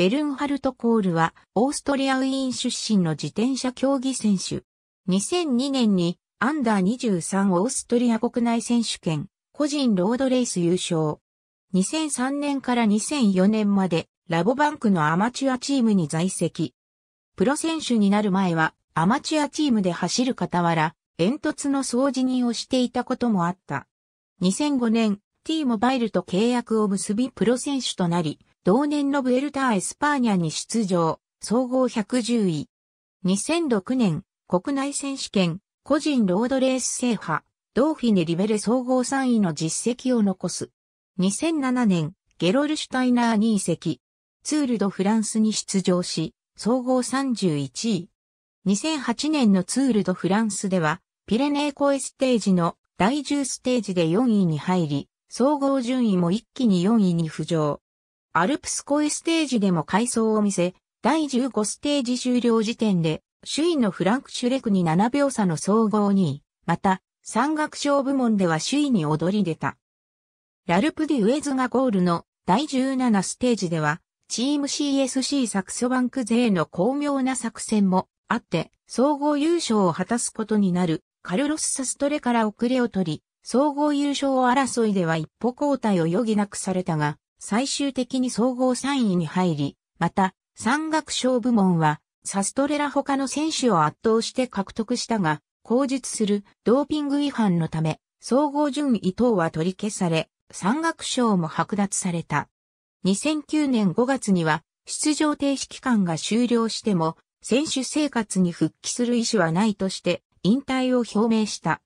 ベルンハルト・コールは、オーストリア・ウィーン出身の自転車競技選手。2002年に、アンダー23オーストリア国内選手権、個人ロードレース優勝。2003年から2004年まで、ラボバンクのアマチュアチームに在籍。プロ選手になる前は、アマチュアチームで走る傍ら、煙突の掃除人をしていたこともあった。2005年、T モバイルと契約を結びプロ選手となり、同年のブエルターエスパーニャに出場、総合110位。2006年、国内選手権、個人ロードレース制覇、ドーフィネリベル総合3位の実績を残す。2007年、ゲロルシュタイナー2位席、ツールドフランスに出場し、総合31位。2008年のツールドフランスでは、ピレネーコエステージの第10ステージで4位に入り、総合順位も一気に4位に浮上。アルプスコエステージでも快走を見せ、第15ステージ終了時点で、首位のフランク・シュレクに7秒差の総合2位、また、山岳賞部門では首位に躍り出た。ラルプ・デュエズがゴールの第17ステージでは、チーム CSC サクソバンク勢の巧妙な作戦もあって、総合優勝を果たすことになるカルロス・サストレから遅れを取り、総合優勝争いでは一歩交代を余儀なくされたが、最終的に総合3位に入り、また、山岳賞部門は、サストレラ他の選手を圧倒して獲得したが、口述するドーピング違反のため、総合順位等は取り消され、山岳賞も剥奪された。2009年5月には、出場停止期間が終了しても、選手生活に復帰する意思はないとして、引退を表明した。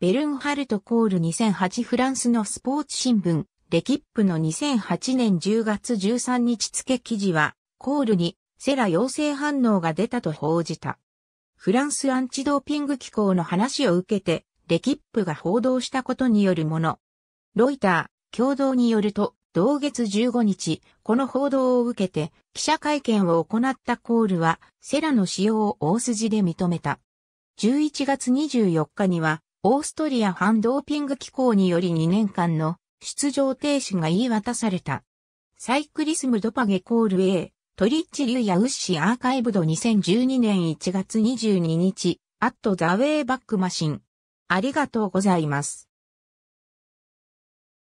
ベルンハルトコール2008フランスのスポーツ新聞、レキップの2008年10月13日付記事は、コールにセラ陽性反応が出たと報じた。フランスアンチドーピング機構の話を受けて、レキップが報道したことによるもの。ロイター、共同によると、同月15日、この報道を受けて、記者会見を行ったコールは、セラの使用を大筋で認めた。11月24日には、オーストリア反ドーピング機構により2年間の出場停止が言い渡された。サイクリスムドパゲコール A、トリッチュヤウッシーアーカイブド2012年1月22日、アットザウェイバックマシン。ありがとうございます。